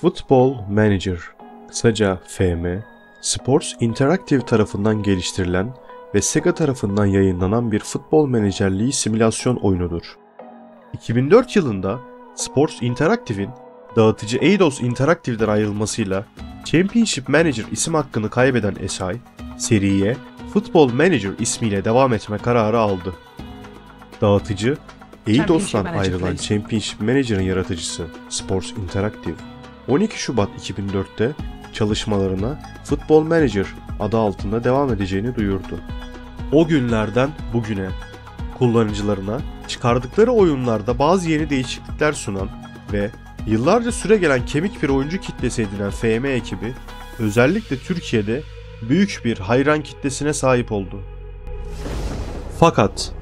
Football Manager, kısaca FM, Sports Interactive tarafından geliştirilen ve Sega tarafından yayınlanan bir futbol menajerliği simülasyon oyunudur. 2004 yılında Sports Interactive'in dağıtıcı Eidos Interactive'den ayrılmasıyla Championship Manager isim hakkını kaybeden SI, seriye e, Football Manager ismiyle devam etme kararı aldı. Dağıtıcı, Eidos'tan ayrılan Championship Manager'ın yaratıcısı Sports Interactive, 12 Şubat 2004'te çalışmalarına Football Manager adı altında devam edeceğini duyurdu. O günlerden bugüne kullanıcılarına çıkardıkları oyunlarda bazı yeni değişiklikler sunan ve yıllarca süre gelen kemik bir oyuncu kitlesi edinen FM ekibi özellikle Türkiye'de büyük bir hayran kitlesine sahip oldu. Fakat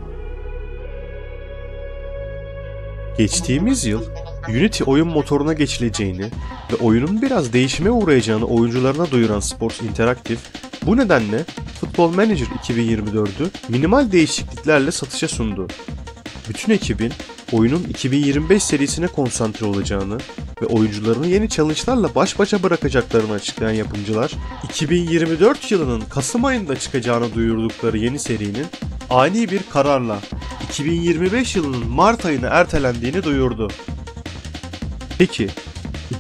geçtiğimiz yıl Unity oyun motoruna geçileceğini ve oyunun biraz değişime uğrayacağını oyuncularına duyuran Sports Interactive, bu nedenle Football Manager 2024'ü minimal değişikliklerle satışa sundu. Bütün ekibin oyunun 2025 serisine konsantre olacağını ve oyuncularını yeni challenge'larla baş başa bırakacaklarını açıklayan yapımcılar, 2024 yılının Kasım ayında çıkacağını duyurdukları yeni serinin ani bir kararla 2025 yılının Mart ayına ertelendiğini duyurdu. Peki,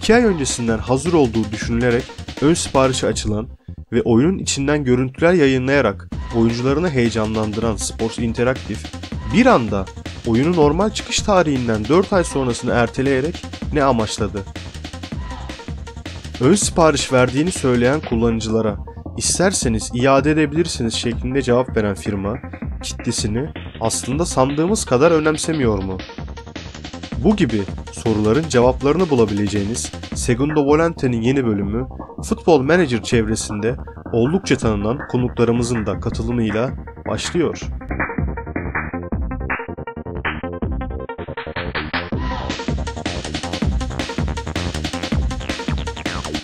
2 ay öncesinden hazır olduğu düşünülerek ön siparişi açılan ve oyunun içinden görüntüler yayınlayarak oyuncularını heyecanlandıran Sports Interactive bir anda oyunu normal çıkış tarihinden 4 ay sonrasını erteleyerek ne amaçladı? Ön sipariş verdiğini söyleyen kullanıcılara isterseniz iade edebilirsiniz şeklinde cevap veren firma kitlesini aslında sandığımız kadar önemsemiyor mu? Bu gibi soruların cevaplarını bulabileceğiniz Segundo Volante'nin yeni bölümü Futbol Manager çevresinde oldukça tanınan konuklarımızın da katılımıyla başlıyor.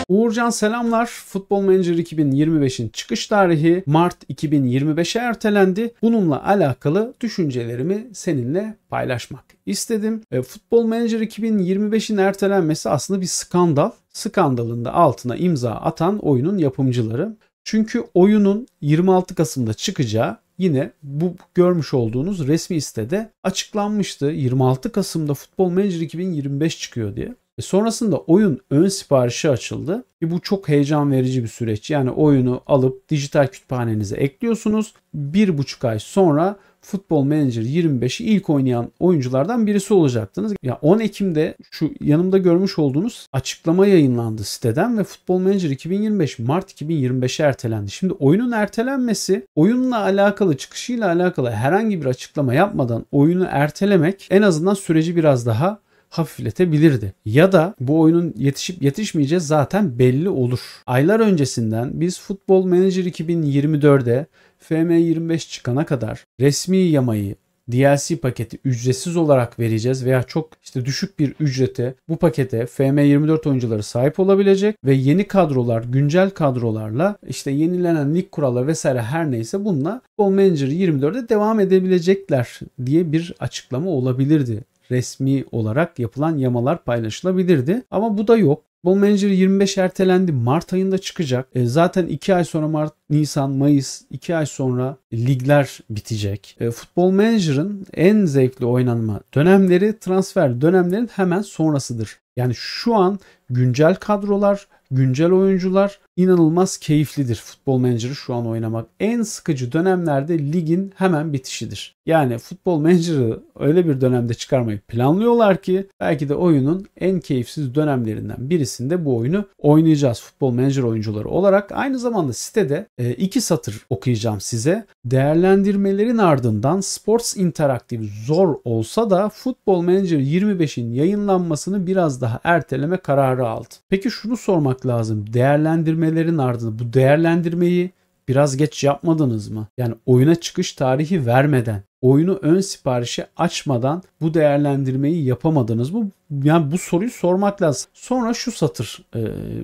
Uğurcan selamlar. Futbol Manager 2025'in çıkış tarihi Mart 2025'e ertelendi. Bununla alakalı düşüncelerimi seninle paylaşmak istedim. E, Futbol Manager 2025'in ertelenmesi aslında bir skandal. Skandalında altına imza atan oyunun yapımcıları. Çünkü oyunun 26 Kasım'da çıkacağı yine bu görmüş olduğunuz resmi sitede açıklanmıştı. 26 Kasım'da Futbol Manager 2025 çıkıyor diye. E sonrasında oyun ön siparişi açıldı. E bu çok heyecan verici bir süreç. Yani oyunu alıp dijital kütüphanenize ekliyorsunuz. Bir buçuk ay sonra Football Manager 25'i ilk oynayan oyunculardan birisi olacaktınız. Ya 10 Ekim'de şu yanımda görmüş olduğunuz açıklama yayınlandı siteden ve Football Manager 2025 Mart 2025'e ertelendi. Şimdi oyunun ertelenmesi oyunla alakalı çıkışıyla alakalı herhangi bir açıklama yapmadan oyunu ertelemek en azından süreci biraz daha hafifletebilirdi. Ya da bu oyunun yetişip yetişmeyeceği zaten belli olur. Aylar öncesinden biz Football Manager 2024'de FM25 e çıkana kadar resmi yamayı DLC paketi ücretsiz olarak vereceğiz veya çok işte düşük bir ücrete bu pakete FM24 e oyuncuları sahip olabilecek ve yeni kadrolar, güncel kadrolarla işte yenilenen lig kuralları vesaire her neyse bununla Ball Manager 24'e devam edebilecekler diye bir açıklama olabilirdi resmi olarak yapılan yamalar paylaşılabilirdi. Ama bu da yok. Ball Manager 25 ertelendi. Mart ayında çıkacak. E, zaten 2 ay sonra Mart, Nisan, Mayıs 2 ay sonra ligler bitecek. E, Futbol Manager'ın en zevkli oynanma dönemleri transfer dönemlerin hemen sonrasıdır. Yani şu an güncel kadrolar, güncel oyuncular inanılmaz keyiflidir. Football menajeri şu an oynamak en sıkıcı dönemlerde ligin hemen bitişidir. Yani futbol menajeri öyle bir dönemde çıkarmayı planlıyorlar ki belki de oyunun en keyifsiz dönemlerinden birisinde bu oyunu oynayacağız futbol menajer oyuncuları olarak. Aynı zamanda sitede e, iki satır okuyacağım size. Değerlendirmelerin ardından Sports Interactive zor olsa da Futbol Manager 25'in yayınlanmasını biraz daha erteleme kararı aldı. Peki şunu sormak lazım. Değerlendirmelerin ardından bu değerlendirmeyi biraz geç yapmadınız mı? Yani oyuna çıkış tarihi vermeden oyunu ön siparişe açmadan bu değerlendirmeyi yapamadınız mı? Yani bu soruyu sormak lazım. Sonra şu satır e,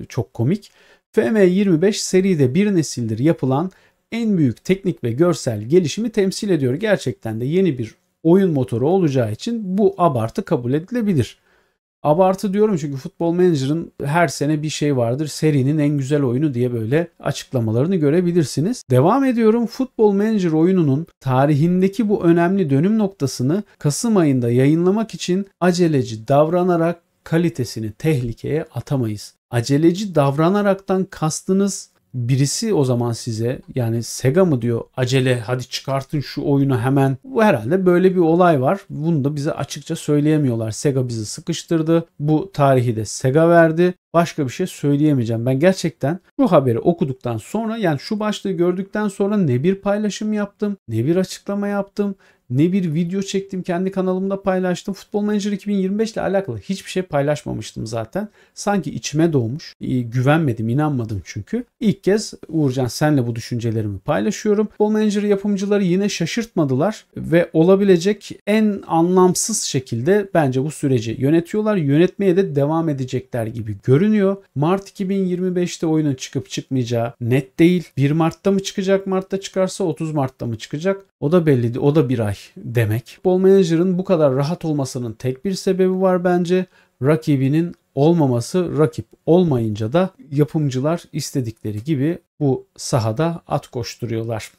çok komik. FM25 seride bir nesildir yapılan en büyük teknik ve görsel gelişimi temsil ediyor. Gerçekten de yeni bir oyun motoru olacağı için bu abartı kabul edilebilir. Abartı diyorum çünkü Futbol Manager'ın her sene bir şey vardır. Serinin en güzel oyunu diye böyle açıklamalarını görebilirsiniz. Devam ediyorum. Futbol Manager oyununun tarihindeki bu önemli dönüm noktasını Kasım ayında yayınlamak için aceleci davranarak kalitesini tehlikeye atamayız. Aceleci davranaraktan kastınız birisi o zaman size yani Sega mı diyor acele hadi çıkartın şu oyunu hemen. Bu herhalde böyle bir olay var. Bunu da bize açıkça söyleyemiyorlar. Sega bizi sıkıştırdı. Bu tarihi de Sega verdi. Başka bir şey söyleyemeyeceğim. Ben gerçekten şu haberi okuduktan sonra yani şu başlığı gördükten sonra ne bir paylaşım yaptım ne bir açıklama yaptım ne bir video çektim kendi kanalımda paylaştım. Futbol Manager 2025 ile alakalı hiçbir şey paylaşmamıştım zaten. Sanki içime doğmuş. güvenmedim, inanmadım çünkü. İlk kez Uğurcan senle bu düşüncelerimi paylaşıyorum. Futbol Manager yapımcıları yine şaşırtmadılar ve olabilecek en anlamsız şekilde bence bu süreci yönetiyorlar. Yönetmeye de devam edecekler gibi görünüyor. Mart 2025'te oyunun çıkıp çıkmayacağı net değil. 1 Mart'ta mı çıkacak? Mart'ta çıkarsa 30 Mart'ta mı çıkacak? O da belli. O da bir ay kolay demek. Bol Manager'ın bu kadar rahat olmasının tek bir sebebi var bence. Rakibinin olmaması rakip olmayınca da yapımcılar istedikleri gibi bu sahada at koşturuyorlar.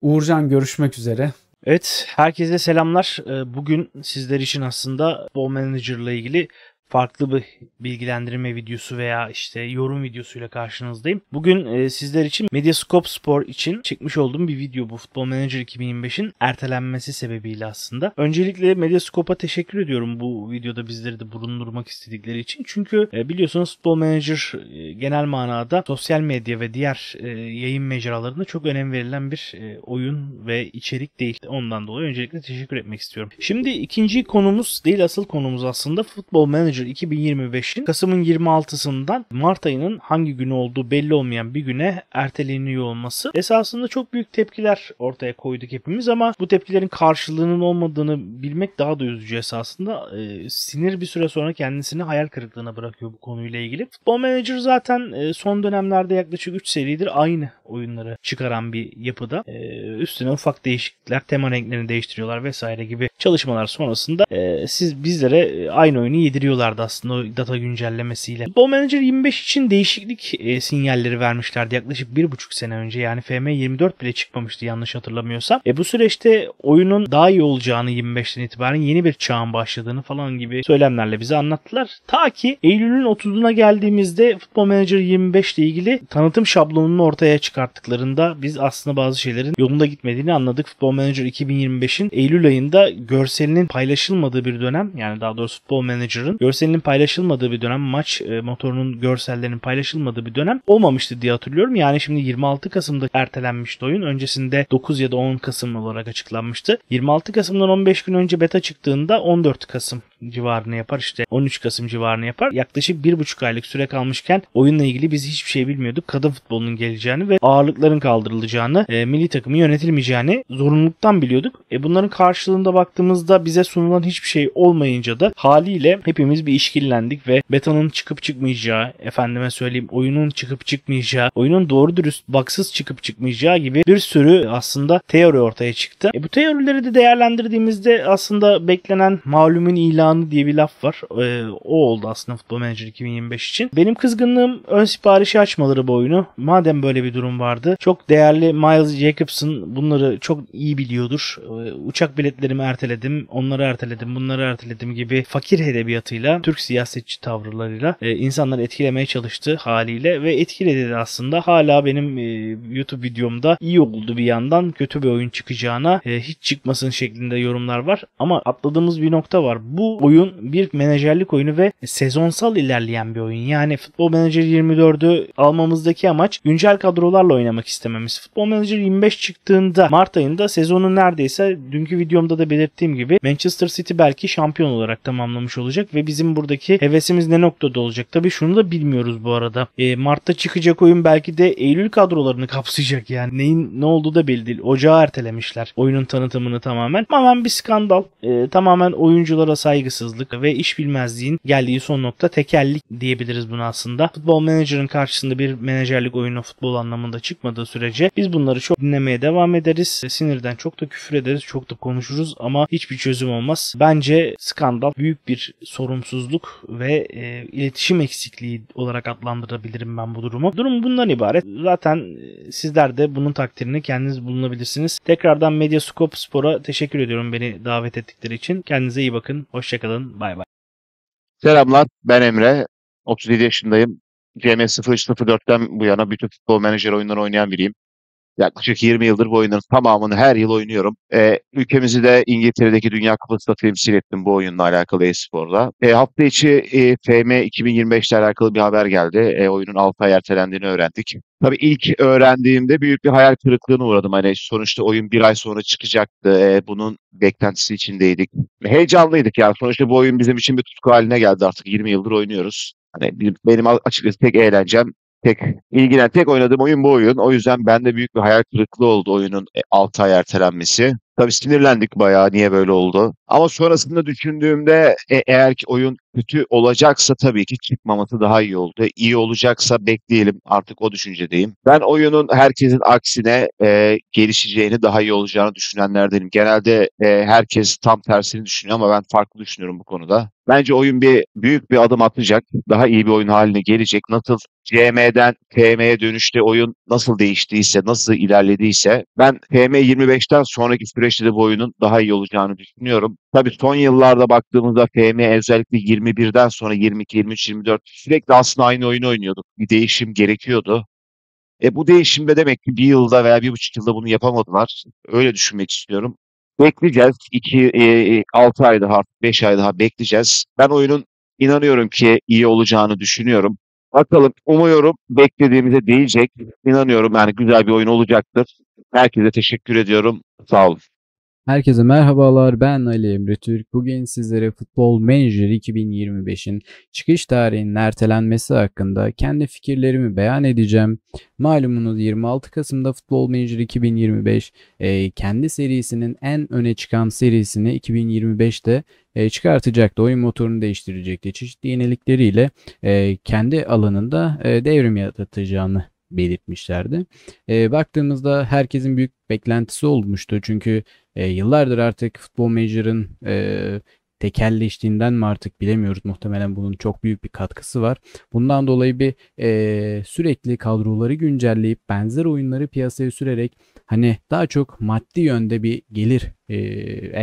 Uğurcan görüşmek üzere. Evet, herkese selamlar. Ee, bugün sizler için aslında Ball Manager ile ilgili farklı bir bilgilendirme videosu veya işte yorum videosuyla karşınızdayım. Bugün e, sizler için Mediascope Spor için çekmiş olduğum bir video bu Futbol Manager 2025'in ertelenmesi sebebiyle aslında. Öncelikle Mediascope'a teşekkür ediyorum bu videoda bizleri de bulundurmak istedikleri için. Çünkü e, biliyorsunuz Futbol Manager e, genel manada sosyal medya ve diğer e, yayın mecralarında çok önem verilen bir e, oyun ve içerik değil. Ondan dolayı öncelikle teşekkür etmek istiyorum. Şimdi ikinci konumuz değil asıl konumuz aslında Futbol Manager Manager 2025'in Kasım'ın 26'sından Mart ayının hangi günü olduğu belli olmayan bir güne erteleniyor olması esasında çok büyük tepkiler ortaya koyduk hepimiz ama bu tepkilerin karşılığının olmadığını bilmek daha da üzücü esasında. E, sinir bir süre sonra kendisini hayal kırıklığına bırakıyor bu konuyla ilgili. Football Manager zaten e, son dönemlerde yaklaşık 3 seridir aynı oyunları çıkaran bir yapıda. E, üstüne ufak değişiklikler, tema renklerini değiştiriyorlar vesaire gibi çalışmalar sonrasında e, siz bizlere e, aynı oyunu yediriyorlar yapmışlardı aslında o data güncellemesiyle. Football Manager 25 için değişiklik e, sinyalleri vermişlerdi yaklaşık bir buçuk sene önce. Yani FM 24 bile çıkmamıştı yanlış hatırlamıyorsam. E, bu süreçte oyunun daha iyi olacağını 25'ten itibaren yeni bir çağın başladığını falan gibi söylemlerle bize anlattılar. Ta ki Eylül'ün 30'una geldiğimizde Football Manager 25 ile ilgili tanıtım şablonunu ortaya çıkarttıklarında biz aslında bazı şeylerin yolunda gitmediğini anladık. Football Manager 2025'in Eylül ayında görselinin paylaşılmadığı bir dönem yani daha doğrusu Football Manager'ın görsel görselinin paylaşılmadığı bir dönem, maç e, motorunun görsellerinin paylaşılmadığı bir dönem olmamıştı diye hatırlıyorum. Yani şimdi 26 Kasım'da ertelenmişti oyun. Öncesinde 9 ya da 10 Kasım olarak açıklanmıştı. 26 Kasım'dan 15 gün önce beta çıktığında 14 Kasım civarını yapar işte 13 Kasım civarını yapar. Yaklaşık bir buçuk aylık süre kalmışken oyunla ilgili biz hiçbir şey bilmiyorduk. Kadın futbolunun geleceğini ve ağırlıkların kaldırılacağını, e, milli takımı yönetilmeyeceğini zorunluluktan biliyorduk. E, bunların karşılığında baktığımızda bize sunulan hiçbir şey olmayınca da haliyle hepimiz bir işkillendik ve betanın çıkıp çıkmayacağı, efendime söyleyeyim oyunun çıkıp çıkmayacağı, oyunun doğru dürüst baksız çıkıp çıkmayacağı gibi bir sürü aslında teori ortaya çıktı. E, bu teorileri de değerlendirdiğimizde aslında beklenen malumun ilanı imkanı diye bir laf var. Ee, o oldu aslında Futbol Manager 2025 için. Benim kızgınlığım ön siparişi açmaları bu oyunu. Madem böyle bir durum vardı. Çok değerli Miles Jacobson bunları çok iyi biliyordur. Ee, uçak biletlerimi erteledim, onları erteledim, bunları erteledim gibi fakir edebiyatıyla, Türk siyasetçi tavırlarıyla e, insanları etkilemeye çalıştı haliyle ve etkiledi de aslında. Hala benim e, YouTube videomda iyi oldu bir yandan kötü bir oyun çıkacağına e, hiç çıkmasın şeklinde yorumlar var. Ama atladığımız bir nokta var. Bu oyun bir menajerlik oyunu ve sezonsal ilerleyen bir oyun. Yani Futbol Manager 24'ü almamızdaki amaç güncel kadrolarla oynamak istememiz. Futbol Manager 25 çıktığında Mart ayında sezonun neredeyse dünkü videomda da belirttiğim gibi Manchester City belki şampiyon olarak tamamlamış olacak ve bizim buradaki hevesimiz ne noktada olacak? Tabii şunu da bilmiyoruz bu arada. E, Mart'ta çıkacak oyun belki de Eylül kadrolarını kapsayacak yani. Neyin ne olduğu da belli değil. Ocağı ertelemişler oyunun tanıtımını tamamen. Tamamen bir skandal. E, tamamen oyunculara saygı saygısızlık ve iş bilmezliğin geldiği son nokta tekellik diyebiliriz bunu aslında. Futbol menajerin karşısında bir menajerlik oyunu futbol anlamında çıkmadığı sürece biz bunları çok dinlemeye devam ederiz. Sinirden çok da küfür ederiz, çok da konuşuruz ama hiçbir çözüm olmaz. Bence skandal büyük bir sorumsuzluk ve e, iletişim eksikliği olarak adlandırabilirim ben bu durumu. Durum bundan ibaret. Zaten e, sizler de bunun takdirini kendiniz bulunabilirsiniz. Tekrardan Medyascope Spor'a teşekkür ediyorum beni davet ettikleri için. Kendinize iyi bakın. Hoşçakalın. Hoşçakalın. Bay bay. Selamlar. Ben Emre. 37 yaşındayım. CM 0304'ten bu yana bütün futbol menajer oyunları oynayan biriyim. Yaklaşık 20 yıldır bu oyunların tamamını her yıl oynuyorum. E, ülkemizi de İngiltere'deki Dünya Kupası'nda temsil ettim bu oyunla alakalı e-sporda. E, hafta içi e, FM 2025 ile alakalı bir haber geldi. E, oyunun 6 ay ertelendiğini öğrendik. Tabii ilk öğrendiğimde büyük bir hayal kırıklığına uğradım. Hani sonuçta oyun bir ay sonra çıkacaktı. E, bunun beklentisi içindeydik. Heyecanlıydık yani. Sonuçta bu oyun bizim için bir tutku haline geldi artık. 20 yıldır oynuyoruz. Hani benim açıkçası tek eğlencem tek ilgilen tek oynadığım oyun bu oyun. O yüzden bende büyük bir hayal kırıklığı oldu oyunun 6 e, ay ertelenmesi. Tabii sinirlendik bayağı niye böyle oldu. Ama sonrasında düşündüğümde e, eğer ki oyun kötü olacaksa tabii ki çıkmaması daha iyi oldu. İyi olacaksa bekleyelim artık o düşüncedeyim. Ben oyunun herkesin aksine e, gelişeceğini daha iyi olacağını düşünenlerdenim. Genelde e, herkes tam tersini düşünüyor ama ben farklı düşünüyorum bu konuda. Bence oyun bir büyük bir adım atacak. Daha iyi bir oyun haline gelecek. Nasıl CM'den TM'ye dönüşte oyun nasıl değiştiyse, nasıl ilerlediyse ben TM 25'ten sonraki süreçte de bu oyunun daha iyi olacağını düşünüyorum. Tabii son yıllarda baktığımızda FM özellikle 21'den sonra 22, 23, 24 sürekli aslında aynı oyunu oynuyorduk. Bir değişim gerekiyordu. E bu değişimde demek ki bir yılda veya bir buçuk yılda bunu yapamadılar. Öyle düşünmek istiyorum. Bekleyeceğiz. 2 e, 6 e, ay daha, 5 ay daha bekleyeceğiz. Ben oyunun inanıyorum ki iyi olacağını düşünüyorum. Bakalım umuyorum beklediğimize değecek. İnanıyorum yani güzel bir oyun olacaktır. Herkese teşekkür ediyorum. Sağ olun. Herkese merhabalar ben Ali Emre Türk. Bugün sizlere Futbol Manager 2025'in çıkış tarihinin ertelenmesi hakkında kendi fikirlerimi beyan edeceğim. Malumunuz 26 Kasım'da Futbol Manager 2025 e, kendi serisinin en öne çıkan serisini 2025'te e, çıkartacaktı. Oyun motorunu değiştirecekti. Çeşitli yenilikleriyle e, kendi alanında e, devrim yaratacağını belirtmişlerdi. E, baktığımızda herkesin büyük beklentisi olmuştu. Çünkü e, yıllardır artık futbol major'ın e, tekelleştiğinden mi artık bilemiyoruz. Muhtemelen bunun çok büyük bir katkısı var. Bundan dolayı bir e, sürekli kadroları güncelleyip benzer oyunları piyasaya sürerek hani daha çok maddi yönde bir gelir e,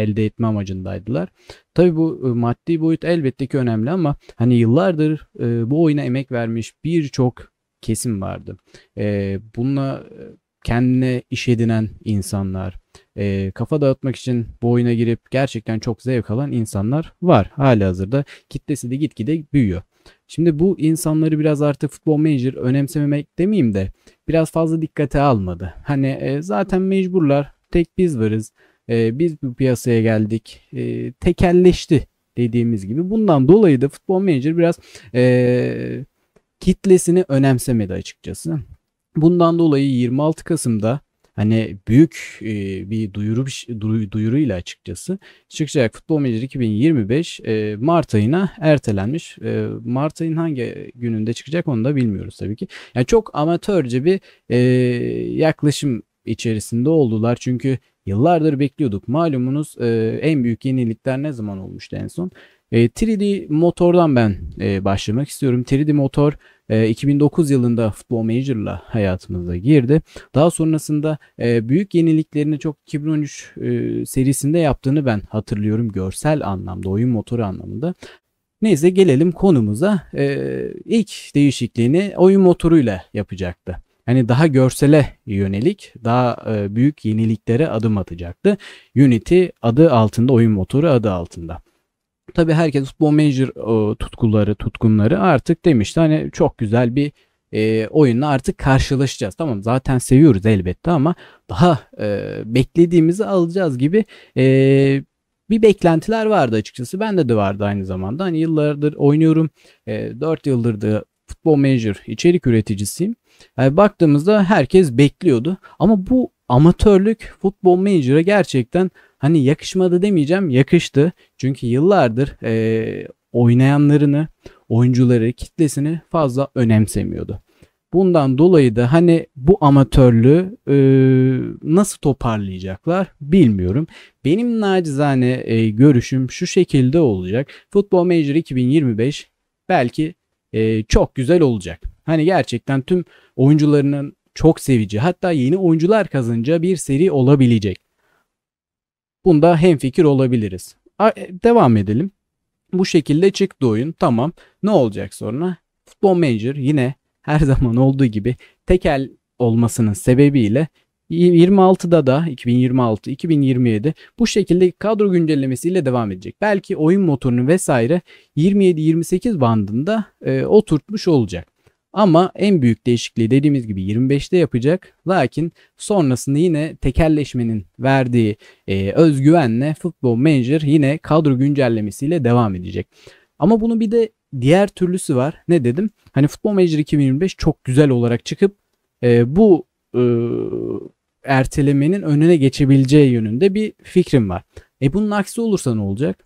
elde etme amacındaydılar. Tabi bu e, maddi boyut elbette ki önemli ama hani yıllardır e, bu oyuna emek vermiş birçok kesim vardı. E, bununla e, kendine iş edinen insanlar, e, kafa dağıtmak için bu oyuna girip gerçekten çok zevk alan insanlar var. Hali hazırda kitlesi de gitgide büyüyor. Şimdi bu insanları biraz artık futbol manager önemsememek demeyeyim de biraz fazla dikkate almadı. Hani e, zaten mecburlar tek biz varız. E, biz bu piyasaya geldik. E, tekelleşti dediğimiz gibi. Bundan dolayı da futbol manager biraz e, kitlesini önemsemedi açıkçası. Bundan dolayı 26 Kasım'da hani büyük e, bir duyuru bir şey, duyuruyla açıkçası çıkacak Futbol Menajer 2025 e, Mart ayına ertelenmiş. E, Mart ayın hangi gününde çıkacak onu da bilmiyoruz tabii ki. Yani çok amatörce bir e, yaklaşım içerisinde oldular. Çünkü yıllardır bekliyorduk. Malumunuz e, en büyük yenilikler ne zaman olmuştu en son? E, 3D motordan ben e, başlamak istiyorum. 3D motor e, 2009 yılında Football Manager'la hayatımıza girdi. Daha sonrasında e, büyük yeniliklerini çok 2013 e, serisinde yaptığını ben hatırlıyorum görsel anlamda, oyun motoru anlamında. Neyse gelelim konumuza. E, ilk değişikliğini oyun motoruyla yapacaktı. Hani daha görsele yönelik, daha e, büyük yeniliklere adım atacaktı. Unity adı altında, oyun motoru adı altında. Tabi herkes futbol manager tutkuları, tutkunları artık demişti hani çok güzel bir e, oyunla artık karşılaşacağız. Tamam zaten seviyoruz elbette ama daha e, beklediğimizi alacağız gibi e, bir beklentiler vardı açıkçası. Bende de vardı aynı zamanda. Hani yıllardır oynuyorum. E, 4 yıldır da futbol manager içerik üreticisiyim. Yani e, baktığımızda herkes bekliyordu. Ama bu amatörlük futbol manager'a gerçekten hani yakışmadı demeyeceğim yakıştı. Çünkü yıllardır e, oynayanlarını, oyuncuları, kitlesini fazla önemsemiyordu. Bundan dolayı da hani bu amatörlüğü e, nasıl toparlayacaklar bilmiyorum. Benim nacizane e, görüşüm şu şekilde olacak. Futbol Manager 2025 belki e, çok güzel olacak. Hani gerçekten tüm oyuncularının çok sevici hatta yeni oyuncular kazınca bir seri olabilecek. Bunda hemfikir olabiliriz. E, devam edelim. Bu şekilde çıktı oyun. Tamam. Ne olacak sonra? Futbol Manager yine her zaman olduğu gibi tekel olmasının sebebiyle 26'da da 2026, 2027 bu şekilde kadro güncellemesiyle devam edecek. Belki oyun motorunu vesaire 27-28 bandında e, oturtmuş olacak. Ama en büyük değişikliği dediğimiz gibi 25'te yapacak. Lakin sonrasında yine tekerleşmenin verdiği e, özgüvenle Football Manager yine kadro güncellemesiyle devam edecek. Ama bunu bir de diğer türlüsü var. Ne dedim? Hani Football Manager 2025 çok güzel olarak çıkıp e, bu e, ertelemenin önüne geçebileceği yönünde bir fikrim var. E bunun aksi olursa ne olacak?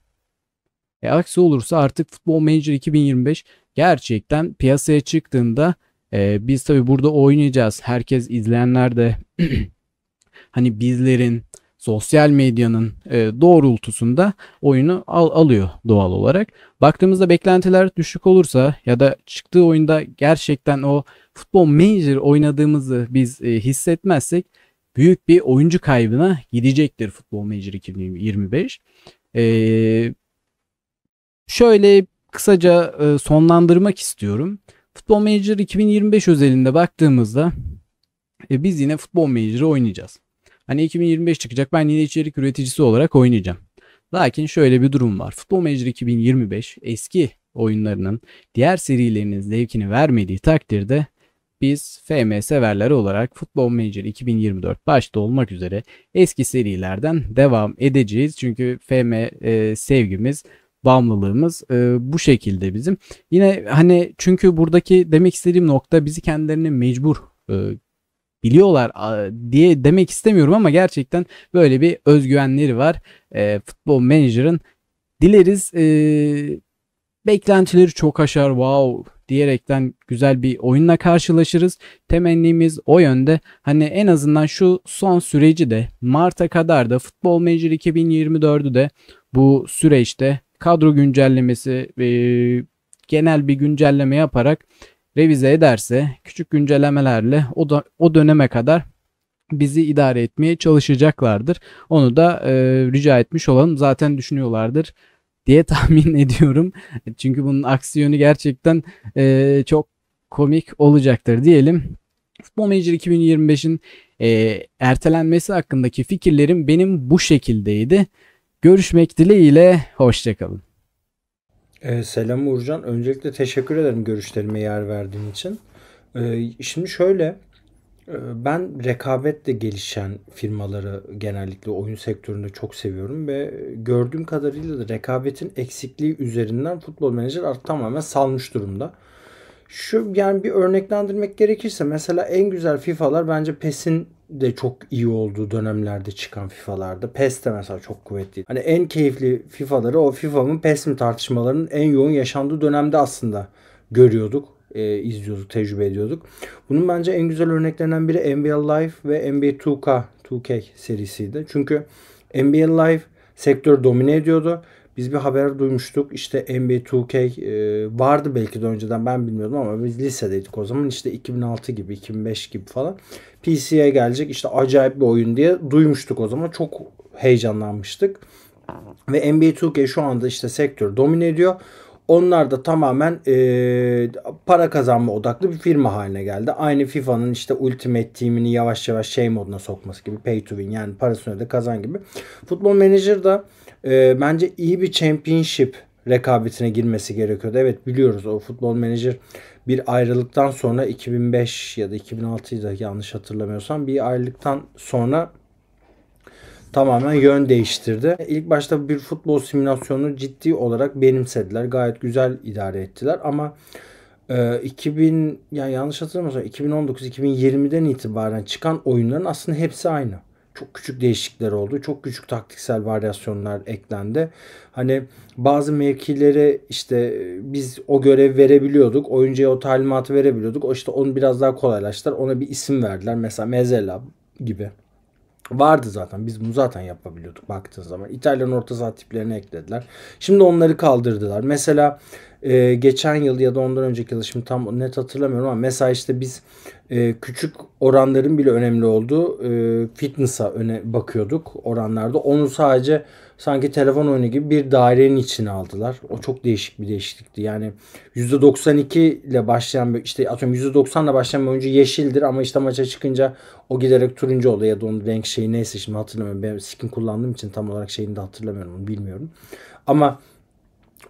E aksi olursa artık Futbol Manager 2025 gerçekten piyasaya çıktığında e, biz tabi burada oynayacağız. Herkes izleyenler de hani bizlerin sosyal medyanın e, doğrultusunda oyunu al, alıyor doğal olarak. Baktığımızda beklentiler düşük olursa ya da çıktığı oyunda gerçekten o futbol manager oynadığımızı biz e, hissetmezsek büyük bir oyuncu kaybına gidecektir futbol manager 2025. E, şöyle kısaca e, sonlandırmak istiyorum. Futbol Manager 2025 özelinde baktığımızda e, biz yine Futbol Manager'ı oynayacağız. Hani 2025 çıkacak ben yine içerik üreticisi olarak oynayacağım. Lakin şöyle bir durum var. Futbol Manager 2025 eski oyunlarının diğer serilerinin zevkini vermediği takdirde biz FM severleri olarak Futbol Manager 2024 başta olmak üzere eski serilerden devam edeceğiz. Çünkü FM e, sevgimiz bağımlılığımız e, bu şekilde bizim. Yine hani çünkü buradaki demek istediğim nokta bizi kendilerine mecbur e, biliyorlar diye demek istemiyorum ama gerçekten böyle bir özgüvenleri var. E, futbol menajerin dileriz e, beklentileri çok aşar wow diyerekten güzel bir oyunla karşılaşırız. Temennimiz o yönde. Hani en azından şu son süreci de Mart'a kadar da Futbol Manager 2024'ü de bu süreçte kadro güncellemesi e, genel bir güncelleme yaparak revize ederse küçük güncellemelerle o, da, o döneme kadar bizi idare etmeye çalışacaklardır. Onu da e, rica etmiş olalım. Zaten düşünüyorlardır diye tahmin ediyorum. Çünkü bunun aksiyonu gerçekten e, çok komik olacaktır diyelim. Futbol Manager 2025'in e, ertelenmesi hakkındaki fikirlerim benim bu şekildeydi. Görüşmek dileğiyle hoşçakalın. Ee, selam Uğurcan. Öncelikle teşekkür ederim görüşlerime yer verdiğin için. Ee, şimdi şöyle e, ben rekabetle gelişen firmaları genellikle oyun sektöründe çok seviyorum ve gördüğüm kadarıyla da rekabetin eksikliği üzerinden futbol menajer artık tamamen salmış durumda. Şu yani bir örneklendirmek gerekirse mesela en güzel FIFA'lar bence PES'in de çok iyi olduğu dönemlerde çıkan FIFA'larda. PES de mesela çok kuvvetli. Hani en keyifli FIFA'ları o FIFA'nın PES mi tartışmalarının en yoğun yaşandığı dönemde aslında görüyorduk. E, izliyorduk, tecrübe ediyorduk. Bunun bence en güzel örneklerinden biri NBA Live ve NBA 2K, 2K serisiydi. Çünkü NBA Live sektör domine ediyordu biz bir haber duymuştuk işte NBA 2K e, vardı belki de önceden ben bilmiyordum ama biz lisedeydik o zaman işte 2006 gibi 2005 gibi falan PC'ye gelecek işte acayip bir oyun diye duymuştuk o zaman çok heyecanlanmıştık. Ve NBA 2K şu anda işte sektör domine ediyor. Onlar da tamamen e, para kazanma odaklı bir firma haline geldi. Aynı FIFA'nın işte Ultimate Team'ini yavaş yavaş şey moduna sokması gibi pay to win yani parasını öde kazan gibi. Futbol Manager da e, bence iyi bir championship rekabetine girmesi gerekiyordu. Evet biliyoruz o futbol menajer bir ayrılıktan sonra 2005 ya da 2006'ydı yanlış hatırlamıyorsam bir ayrılıktan sonra tamamen yön değiştirdi. İlk başta bir futbol simülasyonunu ciddi olarak benimsediler. Gayet güzel idare ettiler ama 2000 e, yani yanlış hatırlamıyorsam 2019-2020'den itibaren çıkan oyunların aslında hepsi aynı çok küçük değişiklikler oldu. Çok küçük taktiksel varyasyonlar eklendi. Hani bazı mevkilere işte e, biz o görev verebiliyorduk. Oyuncuya o talimatı verebiliyorduk. O işte onu biraz daha kolaylaştılar. Ona bir isim verdiler. Mesela Mezela gibi. Vardı zaten. Biz bunu zaten yapabiliyorduk baktığın zaman. İtalyan orta saha tiplerini eklediler. Şimdi onları kaldırdılar. Mesela e, geçen yıl ya da ondan önceki yıl şimdi tam net hatırlamıyorum ama mesela işte biz e, küçük oranların bile önemli olduğu e, fitness'a öne bakıyorduk oranlarda. Onu sadece sanki telefon oyunu gibi bir dairenin içine aldılar. O çok değişik bir değişiklikti. Yani %92 ile başlayan işte atıyorum %90 ile başlayan bir oyuncu yeşildir ama işte maça çıkınca o giderek turuncu oluyor ya da onun renk şeyi neyse şimdi hatırlamıyorum. Ben skin kullandığım için tam olarak şeyini de hatırlamıyorum onu bilmiyorum. Ama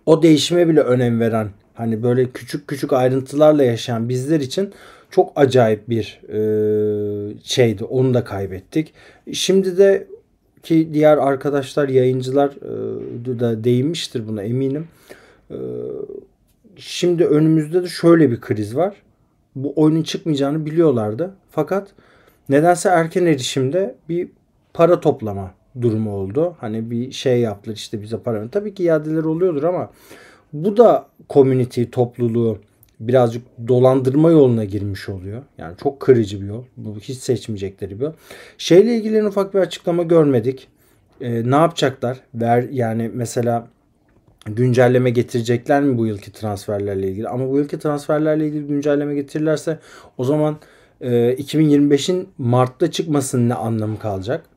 o değişime bile önem veren hani böyle küçük küçük ayrıntılarla yaşayan bizler için çok acayip bir e, şeydi. Onu da kaybettik. Şimdi de ki diğer arkadaşlar yayıncılar e, da değinmiştir buna eminim. E, şimdi önümüzde de şöyle bir kriz var. Bu oyunun çıkmayacağını biliyorlardı. Fakat nedense erken erişimde bir para toplama durumu oldu. Hani bir şey yaptılar işte bize para. Tabii ki iadeler oluyordur ama bu da community topluluğu birazcık dolandırma yoluna girmiş oluyor. Yani çok kırıcı bir yol. Bu hiç seçmeyecekleri bir yol. Şeyle ilgili ufak bir açıklama görmedik. E, ne yapacaklar? Ver yani mesela güncelleme getirecekler mi bu yılki transferlerle ilgili? Ama bu yılki transferlerle ilgili güncelleme getirirlerse o zaman e, 2025'in Mart'ta çıkmasının ne anlamı kalacak?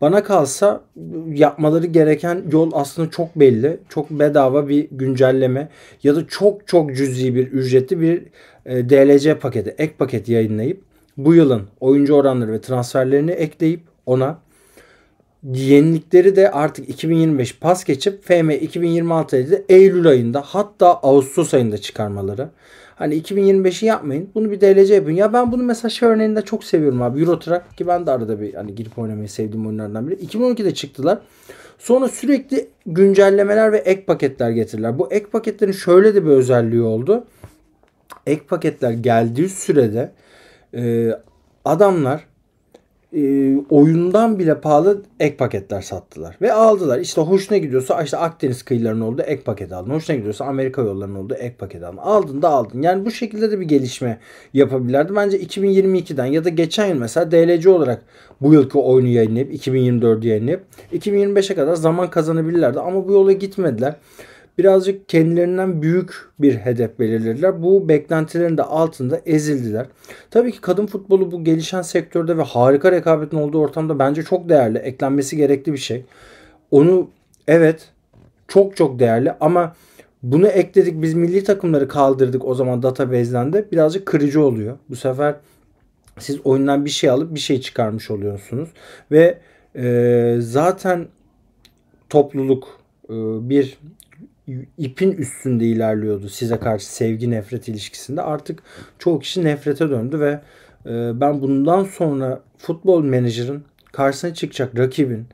Bana kalsa yapmaları gereken yol aslında çok belli. Çok bedava bir güncelleme ya da çok çok cüzi bir ücretli bir e, DLC paketi, ek paket yayınlayıp bu yılın oyuncu oranları ve transferlerini ekleyip ona yenilikleri de artık 2025 pas geçip FM 2026'da e Eylül ayında hatta Ağustos ayında çıkarmaları. Hani 2025'i yapmayın. Bunu bir DLC yapın. Ya ben bunu mesela şey örneğinde çok seviyorum abi. Euro Truck ki ben de arada bir hani girip oynamayı sevdiğim oyunlardan biri. 2012'de çıktılar. Sonra sürekli güncellemeler ve ek paketler getirdiler. Bu ek paketlerin şöyle de bir özelliği oldu. Ek paketler geldiği sürede e, adamlar e, oyundan bile pahalı ek paketler sattılar. Ve aldılar. İşte hoşuna gidiyorsa işte Akdeniz kıyılarının oldu ek paket aldın. Hoşuna gidiyorsa Amerika yollarının oldu ek paket aldın. Aldın da aldın. Yani bu şekilde de bir gelişme yapabilirlerdi. Bence 2022'den ya da geçen yıl mesela DLC olarak bu yılki oyunu yayınlayıp 2024'ü yayınlayıp 2025'e kadar zaman kazanabilirlerdi. Ama bu yola gitmediler birazcık kendilerinden büyük bir hedef belirlediler. Bu beklentilerin de altında ezildiler. Tabii ki kadın futbolu bu gelişen sektörde ve harika rekabetin olduğu ortamda bence çok değerli. Eklenmesi gerekli bir şey. Onu evet çok çok değerli ama bunu ekledik biz milli takımları kaldırdık o zaman database'den de birazcık kırıcı oluyor. Bu sefer siz oyundan bir şey alıp bir şey çıkarmış oluyorsunuz. Ve e, zaten topluluk e, bir ipin üstünde ilerliyordu size karşı sevgi nefret ilişkisinde. Artık çoğu kişi nefrete döndü ve e, ben bundan sonra futbol menajerin karşısına çıkacak rakibin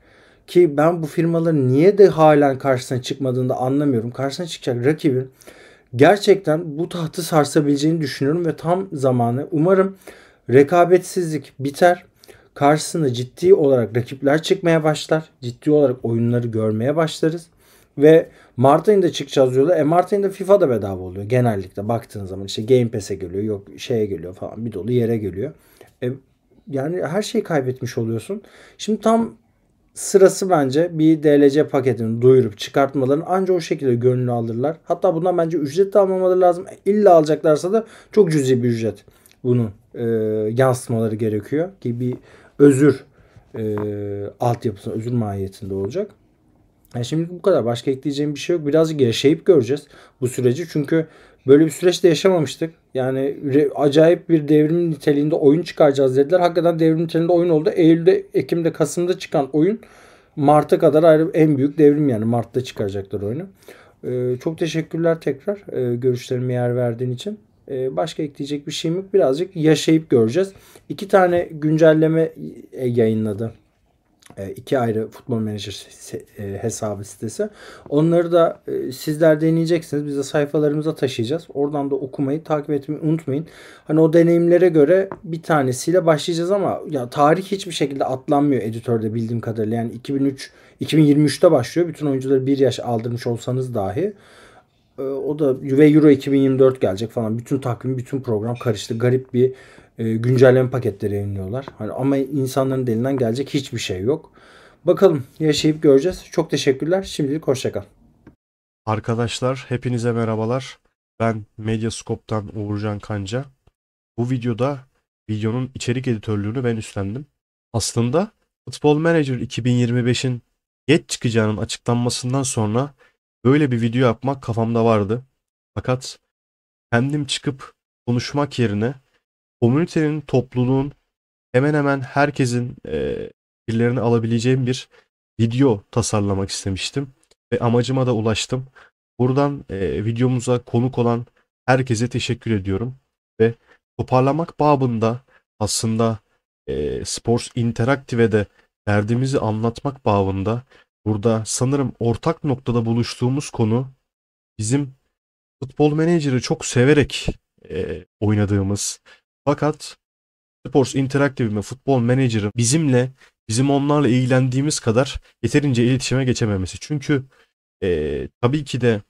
ki ben bu firmaların niye de halen karşısına çıkmadığını da anlamıyorum. Karşısına çıkacak rakibin gerçekten bu tahtı sarsabileceğini düşünüyorum ve tam zamanı umarım rekabetsizlik biter. Karşısına ciddi olarak rakipler çıkmaya başlar. Ciddi olarak oyunları görmeye başlarız. Ve Mart ayında çıkacağız diyorlar. E Mart ayında FIFA da bedava oluyor genellikle baktığın zaman. işte Game Pass'e geliyor yok şeye geliyor falan bir dolu yere geliyor. E, yani her şeyi kaybetmiş oluyorsun. Şimdi tam sırası bence bir DLC paketini duyurup çıkartmalarını ancak o şekilde gönlünü alırlar. Hatta bundan bence ücret de almamaları lazım. E, illa alacaklarsa da çok cüzi bir ücret bunu e, yansıtmaları gerekiyor ki bir özür e, altyapısına özür mahiyetinde olacak. Yani şimdi bu kadar. Başka ekleyeceğim bir şey yok. Birazcık yaşayıp göreceğiz bu süreci. Çünkü böyle bir süreçte yaşamamıştık. Yani acayip bir devrim niteliğinde oyun çıkaracağız dediler. Hakikaten devrim niteliğinde oyun oldu. Eylül'de, Ekim'de, Kasım'da çıkan oyun Mart'a kadar ayrı en büyük devrim yani Mart'ta çıkaracaklar oyunu. Ee, çok teşekkürler tekrar e, görüşlerime yer verdiğin için. E, başka ekleyecek bir şeyim yok. Birazcık yaşayıp göreceğiz. İki tane güncelleme yayınladı e, iki ayrı futbol menajer e, hesabı sitesi. Onları da e, sizler deneyeceksiniz. Biz de sayfalarımıza taşıyacağız. Oradan da okumayı, takip etmeyi unutmayın. Hani o deneyimlere göre bir tanesiyle başlayacağız ama ya tarih hiçbir şekilde atlanmıyor editörde bildiğim kadarıyla. Yani 2003 2023'te başlıyor. Bütün oyuncuları bir yaş aldırmış olsanız dahi o da ve Euro 2024 gelecek falan. Bütün takvim, bütün program karıştı. Garip bir e, güncelleme paketleri yayınlıyorlar. Hani ama insanların elinden gelecek hiçbir şey yok. Bakalım yaşayıp göreceğiz. Çok teşekkürler. Şimdilik hoşçakal. Arkadaşlar hepinize merhabalar. Ben Medyascope'dan Uğurcan Kanca. Bu videoda videonun içerik editörlüğünü ben üstlendim. Aslında Football Manager 2025'in geç çıkacağının açıklanmasından sonra böyle bir video yapmak kafamda vardı. Fakat kendim çıkıp konuşmak yerine komünitenin, topluluğun hemen hemen herkesin e, alabileceğim bir video tasarlamak istemiştim. Ve amacıma da ulaştım. Buradan e, videomuza konuk olan herkese teşekkür ediyorum. Ve toparlamak babında aslında e, Sports Interactive'e de derdimizi anlatmak babında burada sanırım ortak noktada buluştuğumuz konu bizim futbol menajeri çok severek e, oynadığımız fakat Sports Interactive ve Futbol Manager'ın bizimle, bizim onlarla ilgilendiğimiz kadar yeterince iletişime geçememesi. Çünkü e, tabii ki de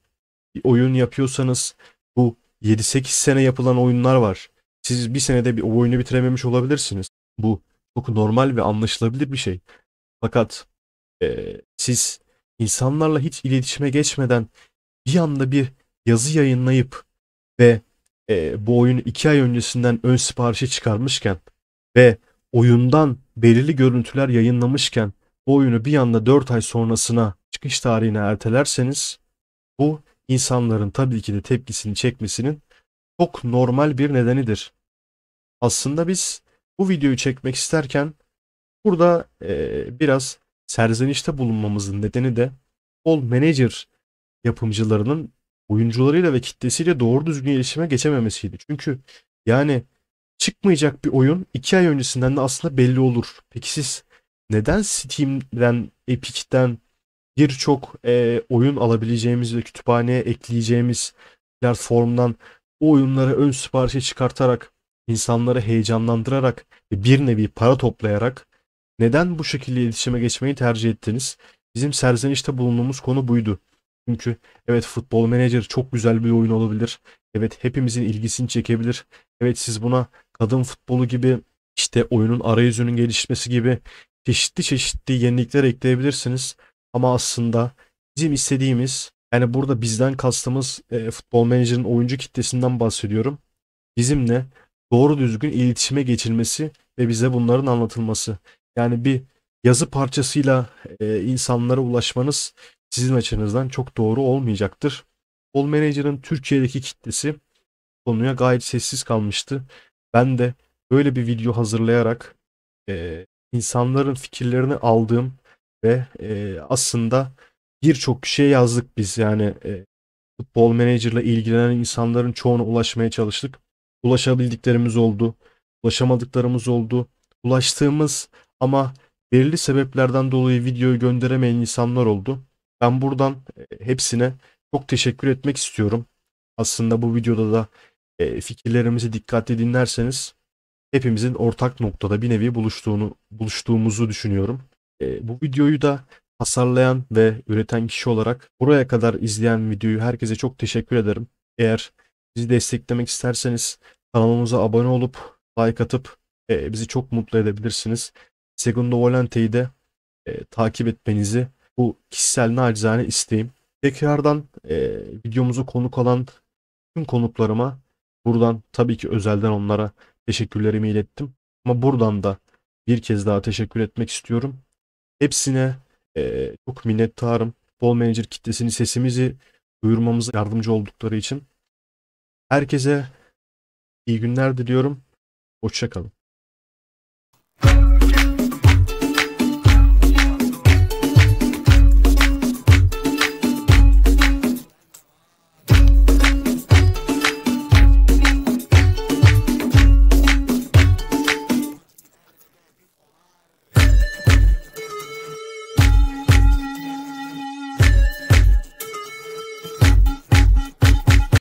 bir oyun yapıyorsanız bu 7-8 sene yapılan oyunlar var. Siz bir senede bir oyunu bitirememiş olabilirsiniz. Bu çok normal ve anlaşılabilir bir şey. Fakat e, siz insanlarla hiç iletişime geçmeden bir anda bir yazı yayınlayıp ve e, bu oyunu 2 ay öncesinden ön siparişi çıkarmışken ve oyundan belirli görüntüler yayınlamışken bu oyunu bir anda 4 ay sonrasına çıkış tarihine ertelerseniz bu insanların tabii ki de tepkisini çekmesinin çok normal bir nedenidir. Aslında biz bu videoyu çekmek isterken burada e, biraz serzenişte bulunmamızın nedeni de bol manager yapımcılarının oyuncularıyla ve kitlesiyle doğru düzgün iletişime geçememesiydi. Çünkü yani çıkmayacak bir oyun 2 ay öncesinden de aslında belli olur. Peki siz neden Steam'den, Epic'ten birçok e, oyun alabileceğimiz ve kütüphaneye ekleyeceğimiz platformdan o oyunları ön siparişe çıkartarak, insanları heyecanlandırarak ve bir nevi para toplayarak neden bu şekilde iletişime geçmeyi tercih ettiniz? Bizim serzenişte bulunduğumuz konu buydu. Çünkü evet futbol menajer çok güzel bir oyun olabilir. Evet hepimizin ilgisini çekebilir. Evet siz buna kadın futbolu gibi işte oyunun arayüzünün gelişmesi gibi çeşitli çeşitli yenilikler ekleyebilirsiniz. Ama aslında bizim istediğimiz yani burada bizden kastımız e, futbol menajerin oyuncu kitlesinden bahsediyorum. Bizimle doğru düzgün iletişime geçilmesi ve bize bunların anlatılması. Yani bir yazı parçasıyla e, insanlara ulaşmanız sizin açınızdan çok doğru olmayacaktır. Ball Manager'ın Türkiye'deki kitlesi konuya gayet sessiz kalmıştı. Ben de böyle bir video hazırlayarak e, insanların fikirlerini aldığım ve e, aslında birçok şey yazdık biz. Yani e, futbol menajerle ilgilenen insanların çoğuna ulaşmaya çalıştık. Ulaşabildiklerimiz oldu, ulaşamadıklarımız oldu. Ulaştığımız ama belirli sebeplerden dolayı videoyu gönderemeyen insanlar oldu. Ben buradan e, hepsine çok teşekkür etmek istiyorum. Aslında bu videoda da e, fikirlerimizi dikkatli dinlerseniz hepimizin ortak noktada bir nevi buluştuğunu buluştuğumuzu düşünüyorum. E, bu videoyu da tasarlayan ve üreten kişi olarak buraya kadar izleyen videoyu herkese çok teşekkür ederim. Eğer bizi desteklemek isterseniz kanalımıza abone olup like atıp bizi çok mutlu edebilirsiniz. Segundo Volante'yi de e, takip etmenizi bu kişisel nacizane isteğim. Tekrardan e, videomuzu konuk olan tüm konuklarıma buradan tabii ki özelden onlara teşekkürlerimi ilettim. Ama buradan da bir kez daha teşekkür etmek istiyorum. Hepsine e, çok minnettarım. Bol Manager kitlesinin sesimizi duyurmamıza yardımcı oldukları için. Herkese iyi günler diliyorum. Hoşçakalın.